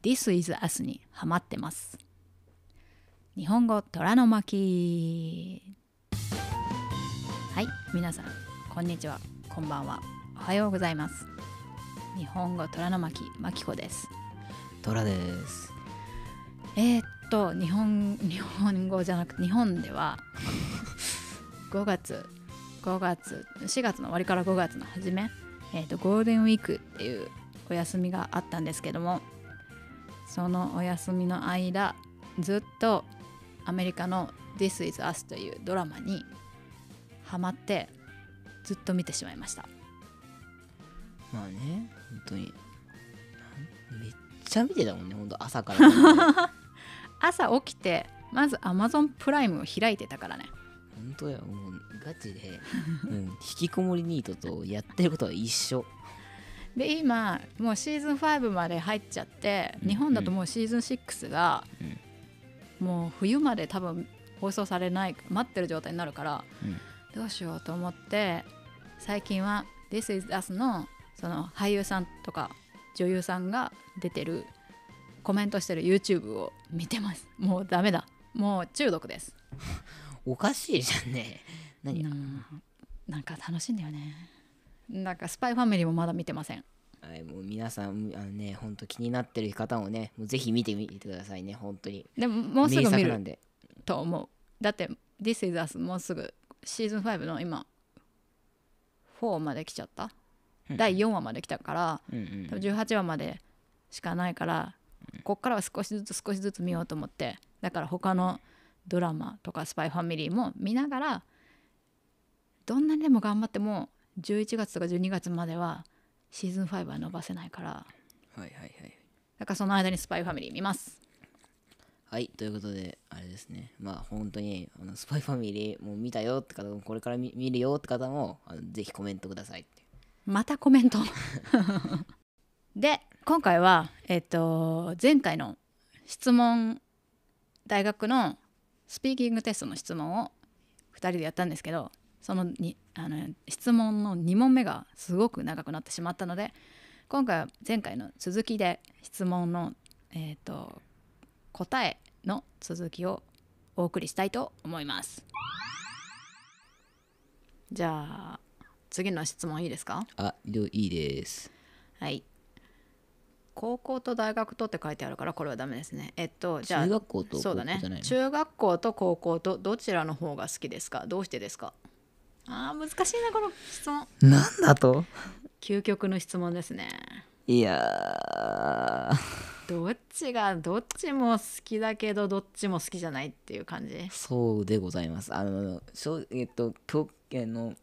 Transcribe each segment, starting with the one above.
This is Us にハマってます。日本語虎の巻はい、皆さん、こんにちは、こんばんは、おはようございます。日本語虎の巻、まきこです。虎です。えー、っと、日本、日本語じゃなくて、日本では5 月、5月、4月の終わりから5月の初め、えー、っと、ゴールデンウィークっていうお休みがあったんですけども、そのお休みの間ずっとアメリカの「This is Us」というドラマにハマってずっと見てしまいましたまあね本当にめっちゃ見てたもんね本当朝から 朝起きてまずアマゾンプライムを開いてたからね本当やもうガチで、うん、引きこもりニートとやってることは一緒で今もうシーズン5まで入っちゃって日本だともうシーズン6が、もう冬まで多分放送されない待ってる状態になるから、どうしようと思って最近は「This is Us の」その俳優さんとか女優さんが出てるコメントしてる YouTube を見てますもうダメだもう中毒です おかしいじゃんね何がなんか楽しいんだよねなんかスパイファミリーもまだ見てませんはい、もう皆さんあのね本当気になってる方もねもうぜひ見てみてくださいね本当にでももうすぐ見ると思うだって「This is Us」もうすぐシーズン5の今4まで来ちゃった、第4話まで来たから、うんうん、多分18話までしかないから、こっからは少しずつ少しずつ見ようと思ってだから他のドラマとか「スパイファミリーも見ながらどんなにでも頑張っても11月とか12月までは「シーズン5は伸ばせないからはいはいはいだからその間に「スパイファミリー見ますはいということであれですねまあ本当にあのスパイファミリーもう見たよって方もこれから見見るよって方もあのぜひコメントくださいってまたコメント で今回はえっと前回の質問大学のスピーキングテストの質問を2人でやったんですけどそのにあの質問の2問目がすごく長くなってしまったので今回は前回の続きで質問の、えーと、答えの続きをお送りしたいと思いますじゃあ次の質問いいですかあいいですはい高校と大学とって書いてあるからこれはダメですねえっとじゃあ中学校とそうだね中学校と高校とどちらの方が好きですかどうしてですかあ難しいなこの質問なんだと究極の質問ですねいやどっちがどっちも好きだけどどっちも好きじゃないっていう感じそうでございますあのえっと教の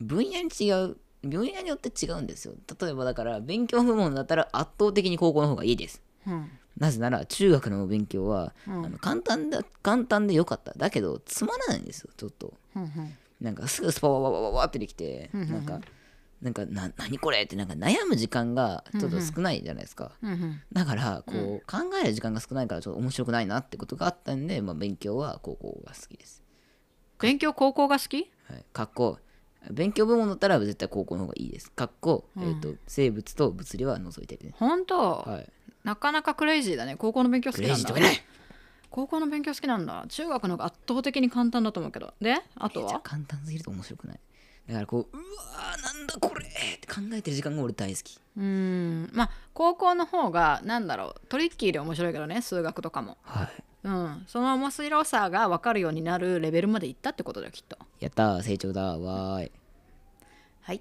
分野に違う分野によって違うんですよ例えばだから勉強部門だったら圧倒的に高校の方がいいです、うん、なぜなら中学の勉強は、うん、あの簡単だ簡単でよかっただけどつまらないんですよちょっと、うんうん、なんかすぐスパワワワワワってできて、うんうん、なんかなんかな何これってなんか悩む時間がちょっと少ないじゃないですか、うんうん、だからこう、考える時間が少ないからちょっと面白くないなってことがあったんで、まあ、勉強は高校が好きです 勉強高校が好き、はい、格好勉強部門だったら絶対高校の方がいいです。かっこ、えっ、ー、と、生物と物理は除いてる、ね。本当。はい。なかなかクレイジーだね高校の勉強好きなんだ高校の勉強好きなんだ中学の方が圧倒的に簡単だと思うけどであとは簡単すぎると面白くないだからこううわーなんだこれって考えてる時間が俺大好きうんまあ高校の方がなんだろうトリッキーで面白いけどね数学とかもはいうん、その面白さが分かるようになるレベルまでいったってことだよきっとやった成長だわーいはい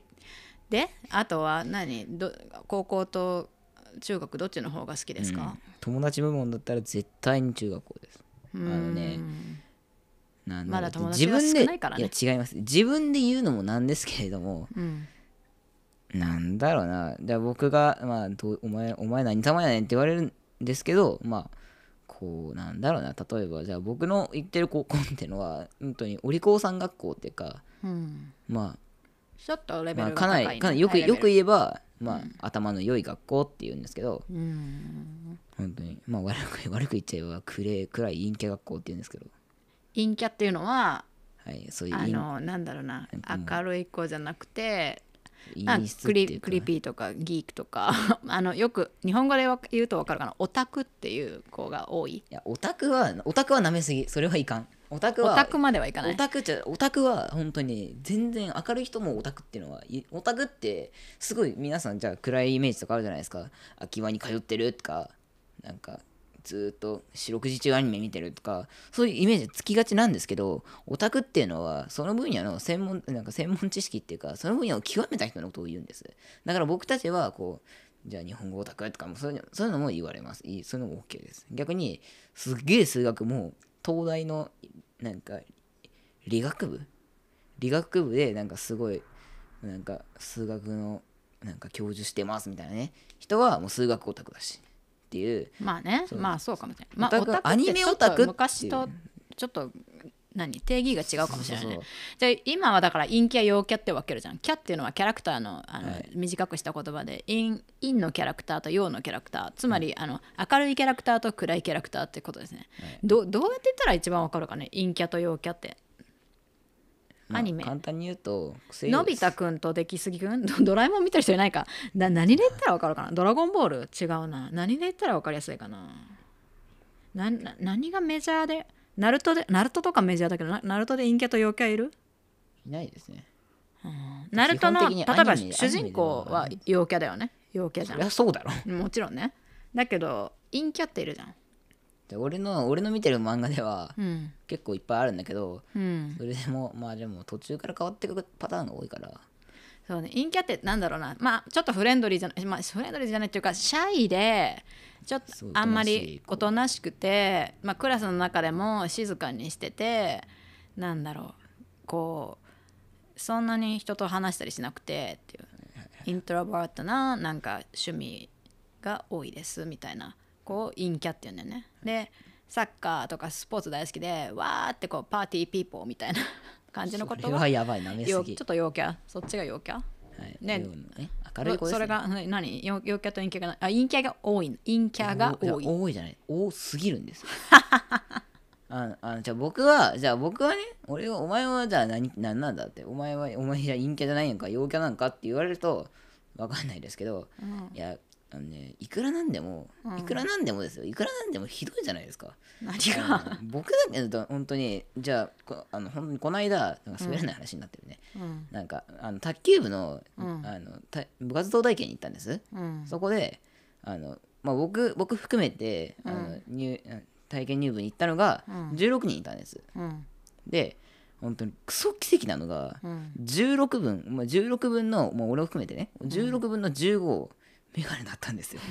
であとは何ど高校と中学どっちの方が好きですか、うん、友達部門だったら絶対に中学校ですあのねなんだろう、ま、自分で、ね、いや違います自分で言うのもなんですけれども、うん、なんだろうなじゃ僕が、まあ「お前お前何様やねん」って言われるんですけどまあこうなんだろうな例えばじゃあ僕の行ってる高校っていうのは本当にお利口さん学校っていうか、うん、まあちょっとレベルが高い、ねまあ、かなりかなりよくよく言えばまあ、頭の良い学校っていうんですけど、うん、本当にまあ悪く 悪く言っちゃえば暗い暗い陰キャ学校っていうんですけど陰キャっていうのは、はい、そういうあのなんだろうな明るい子じゃなくてクリクリピーとかギークとかあのよく日本語で言うと分かるかなオタクっていう子が多いいやオタクはオタクはなめすぎそれはいかんオタクはオタクまではいかないオタクじゃオタクは本当に全然明るい人もオタクっていうのはオタクってすごい皆さんじゃあ暗いイメージとかあるじゃないですか秋葉に通ってるとかなんかずっと四六時中アニメ見てるとかそういうイメージつきがちなんですけどオタクっていうのはその分野の専門なんか専門知識っていうかその分野を極めた人のことを言うんですだから僕たちはこうじゃあ日本語オタクとかもそういうのも言われますそういうのも OK です逆にすっげえ数学も東大のなんか理学部理学部でなんかすごいなんか数学のなんか教授してますみたいなね人はもう数学オタクだしっていうまあねまあそうかもしれない、まあ、アニメオタク昔とちょっと何定義が違うかもしれないねじゃ今はだから陰キャ陽キャって分けるじゃんキャっていうのはキャラクターのあの、はい、短くした言葉で陰陰のキャラクターと陽のキャラクターつまり、うん、あの明るいキャラクターと暗いキャラクターってことですね、はい、どどうやって言ったら一番分かるかね陰キャと陽キャってアニメ、簡単に言うとのび太くんとできすぎくん ドラえもん見てる人いないかな何で言ったら分かるかなドラゴンボール違うな何で言ったら分かりやすいかなな何がメジャーでナルトでナルトとかメジャーだけどナルトで陰キャと陽キャいるいないですね、うん、ナルトの例えば主人公は陽キャだよね陽キャじゃんそうだろもちろんねだけど陰キャっているじゃんで俺の俺の見てる漫画では、結構いっぱいあるんだけど、うん、それでもまあでも途中から変わっていくパターンが多いからそうね陰キャってなんだろうなまあちょっとフレンドリーじゃない、まあ、フレンドリーじゃないっていうかシャイでちょっとあんまりおとなしくて、まあ、クラスの中でも静かにしててなんだろうこうそんなに人と話したりしなくてっていうイントロバートななんか趣味が多いですみたいなこう陰キャっていうんだよね。でサッカーとかスポーツ大好きでわーってこうパーティーピーポーみたいな感じのことはやばいなめすぎちょっと陽キャそっちが陽キャはいね、ね、明るい子、ね、それが何陽キャと陰キャがあ陰キャが多い陰キャが多い多いじゃない多すぎるんですよ ああじゃあ僕はじゃあ僕はね俺はお前はじゃあ何何なんだってお前はお前じゃ陰キャじゃないのか陽キャなのかって言われると分かんないですけど、うん、いやあのね、いくらなんでも、うんいくらなんでもですよいくらなんでもひどいじゃないですか何が僕だけだと本当にじゃあこあの本当にこの間滑らない話になってるね、うんなんかあの卓球部の,、うんあのた部活動体験に行ったんです、うんそこであの、まあ、僕僕含めてあの、体験入部に行ったのが16人いたんです、うんで本当にクソ奇跡なのがうん16分、まあ、16分の、もう俺を含めてね16分の15メガネだったんですよ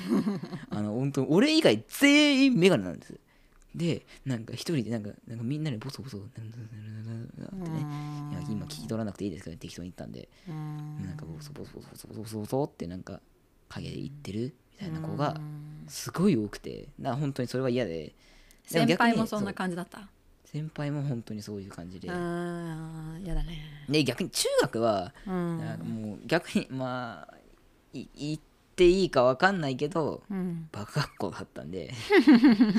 あの本当俺以外全員メガネなんですでなんか一人でなんかなんかみんなでボソボソってね今聞き取らなくていいですけど適当に言ったんでなんかボソボソボソボソボソボソってなんか陰で言ってるみたいな子がすごい多くてな本当にそれは嫌で先輩もそんな感じだった先輩も本当にそういう感じであ嫌だねで逆に中学は、うもう逆にまあいいっていいか分かんないけど、うん、バカっ子だったんで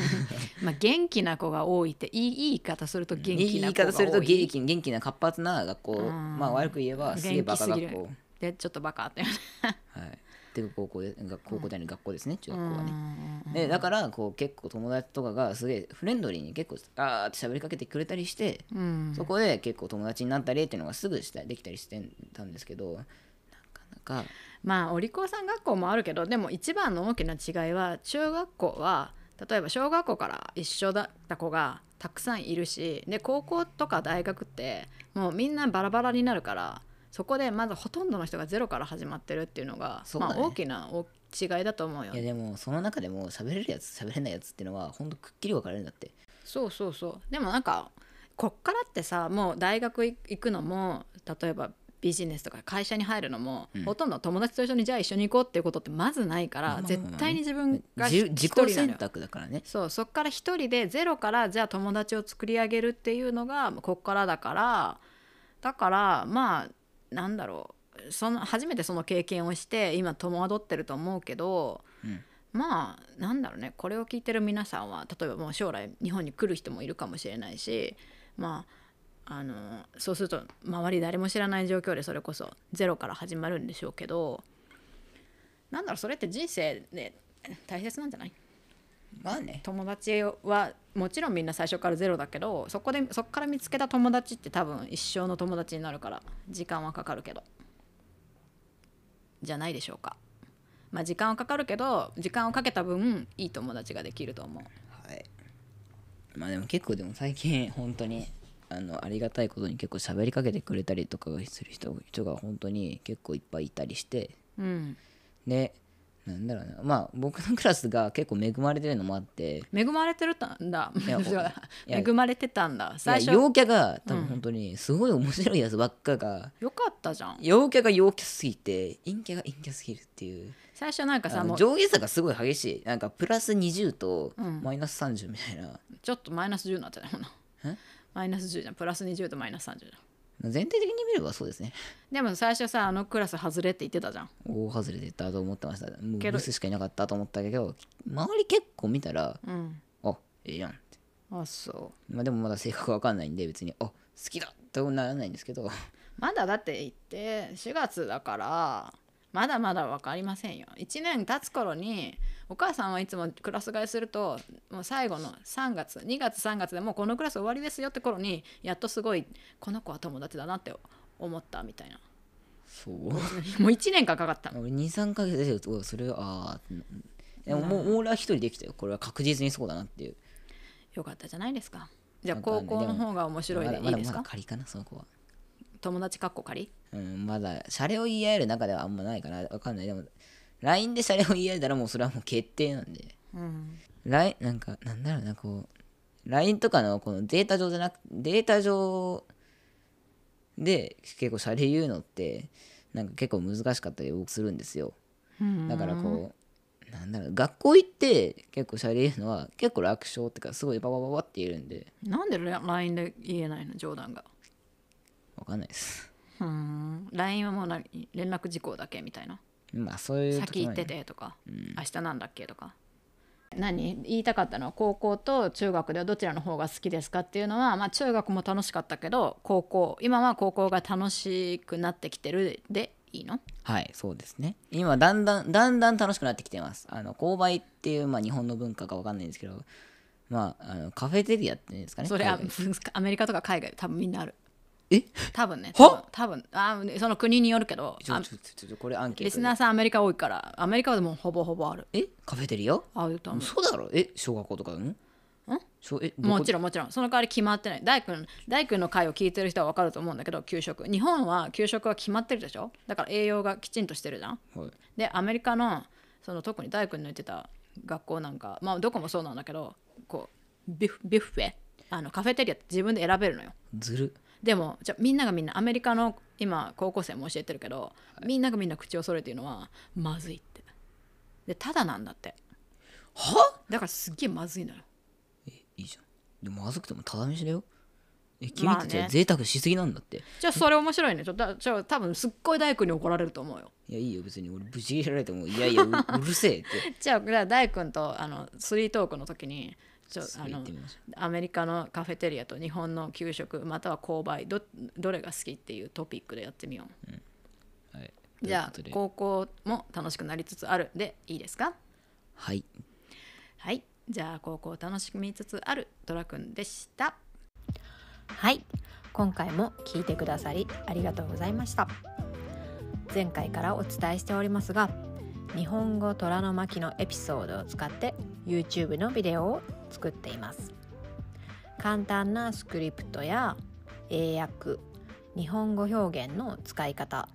まあ元気な子が多いっていい言い方すると元気な子が多い言い方すると元気元気な活発な学校、うん、まあ悪く言えばすげえバカ学校でちょっとバカってはいっていう高校で学校で学校ですね、うん、中学校はね、でだからこう結構友達とかがすげえフレンドリーに結構あーって喋りかけてくれたりして、うん、そこで結構友達になったりっていうのがすぐしたできたりしてたんですけどなかなかまあお利口さん学校もあるけどでも一番の大きな違いは中学校は例えば小学校から一緒だった子がたくさんいるしで高校とか大学ってもうみんなバラバラになるからそこでまずほとんどの人がゼロから始まってるっていうのがまあ、大きな違いだと思うよ。いやでもその中でも喋れるやつ喋れないやつっていうのはほんとくっきり分かれるんだって。そうそうそうでもなんかこっからってさもう大学行くのも例えばビジネスとか会社に入るのも、うん、ほとんど友達と一緒にじゃあ一緒に行こうっていうことってまずないから、うん、絶対に自分が自己選択だからねそうそこから一人でゼロからじゃあ友達を作り上げるっていうのがこっからだからだからまあなんだろうその初めてその経験をして今戸惑ってると思うけど、うんまあなんだろうねこれを聞いてる皆さんは例えばもう将来日本に来る人もいるかもしれないしまああのそうすると周り誰も知らない状況でそれこそゼロから始まるんでしょうけどなんだろうそれって人生で大切なんじゃないまあね友達はもちろんみんな最初からゼロだけどそこでそこから見つけた友達って多分一生の友達になるから時間はかかるけどじゃないでしょうかまあ時間はかかるけど時間をかけた分いい友達ができると思うはいまあでも結構でも最近本当にあのありがたいことに結構喋りかけてくれたりとかする人人が本当に結構いっぱいいたりして、うん、でなんだろうなまあ僕のクラスが結構恵まれてるのもあって恵まれてるたんだ 恵まれてたんだ最初陽キャが多分本当にすごい面白いやつばっかが、うん、よかったじゃん陽キャが陽キャすぎて陰キャが陰キャすぎるっていう最初なんかさ上下差がすごい激しいなんかプラス20とマイナス30みたいな、うん、ちょっとマイナス10になってたもんなえマイナス10じゃんプラス20とマイナス30じゃん全体的に見ればそうですねでも最初さあのクラス外れって言ってたじゃん大外れてたと思ってましたもうブスしかいなかったと思ったけど周り結構見たら、うん、あええやんってあそう、まあ、でもまだ性格わかんないんで別にあ好きだとならないんですけどまだだって言って4月だからまだまだ分かりませんよ1年経つ頃にお母さんはいつもクラス替えするともう最後の3月2月3月でもうこのクラス終わりですよって頃にやっとすごいこの子は友達だなって思ったみたいな。そう もう1年間かかった23か 月ですよそれはあでもう俺は一人できたよこれは確実にそうだなっていうよかったじゃないですかじゃあ高校の方が面白いでいいですかまだまだ仮かなその子は友達かっこ仮うんまだシャレを言い合える中ではあんまないかなわかんないでも LINE でシャレを言い合えたらもうそれはもう決定なんで、うん、ライなんかなんだろうなこう LINE とかのこのデータ上じゃなくデータ上で結構シャレ言うのってなんか結構難しかったり多くするんですよ、うん、だからこうなんだろう学校行って結構シャレ言うのは結構楽勝っていうかすごいババババって言えるんでなんで LINE で言えないの冗談がわかんないですうん LINE はもうな連絡事項だけみたいなまあそういう先行っててとか、うん、明日なんだっけとか何言いたかったのは高校と中学ではどちらの方が好きですかっていうのは、まあ、中学も楽しかったけど高校今は高校が楽しくなってきてるでいいのはいそうですね今だんだんだんだん楽しくなってきてますあの購買っていう、まあ、日本の文化か分かんないんですけどまああのカフェテリアっていうんですかねそれはアメリカとか海外多分みんなあるえ多分ね多分多分あその国によるけどちょちょちょこれアンケートリスナーさんアメリカ多いからアメリカでもほぼほぼあるえカフェテリアあると思そうだろえ小学校とかだねんもちろんもちろんその代わり決まってない大工大工の回を聞いてる人は分かると思うんだけど給食日本は給食は決まってるでしょだから栄養がきちんとしてるじゃん、はい、でアメリカのその特に大工の言ってた学校なんかまあどこもそうなんだけどこうビュビュッフェあのカフェテリアって自分で選べるのよずるでもじゃみんながみんなアメリカの今高校生も教えてるけど、みんながみんな口を揃えていうのはまずいってでただなんだってはだからすっげえまずいのよえいいじゃんでもまずくてもただ飯だよえ君たちは贅沢しすぎなんだって、まあね、じゃあそれ面白いねちょっと多分すっごい大工に怒られると思うよいやいいよ別に俺ぶち切られてもいやいやうるせえって じゃあ大工とあのスリートークの時にちょあのアメリカのカフェテリアと日本の給食または購買どどれが好きっていうトピックでやってみよう、うん、はい、じゃあ高校も楽しくなりつつあるでいいですかはいはいじゃあ高校楽しみつつあるトラくんでしたはい今回も聞いてくださりありがとうございました前回からお伝えしておりますが日本語虎の巻のエピソードを使って YouTube のビデオを作っています簡単なスクリプトや英訳日本語表現の使い方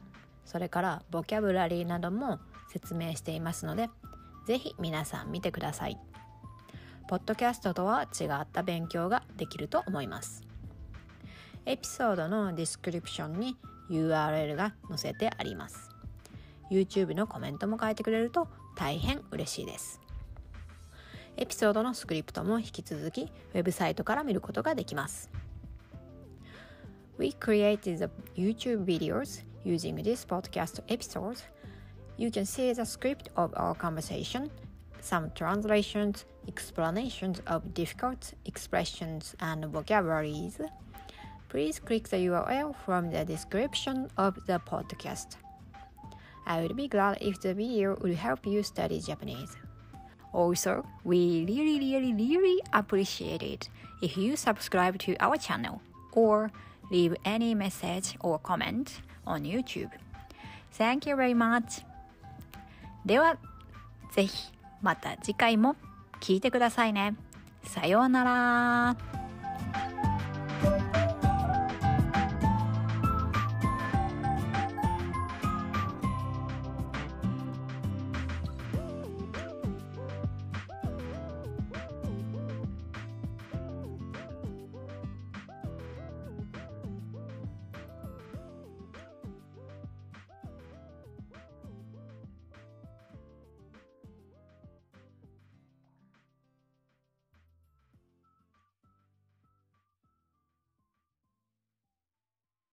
それからボキャブラリーなども説明していますので是非皆さん見てくださいポッドキャストとは違った勉強ができると思いますエピソードのディスクリプションに URL が載せてあります YouTube のコメントも書いてくれると大変嬉しいですエピソードのスクリプトも引き続きウェブサイトから見ることができます。We created the YouTube videos using this podcast episode. You can see the script of our conversation, some translations, explanations of difficult expressions and vocabularies. Please click the URL from the description of the podcast. I would be glad if the video would help you study Japanese. Also, we really, really, really appreciate it if you subscribe to our channel or leave any message or comment on YouTube. Thank you very much. では、ぜひまた次回も聞いてくださいね。さようなら。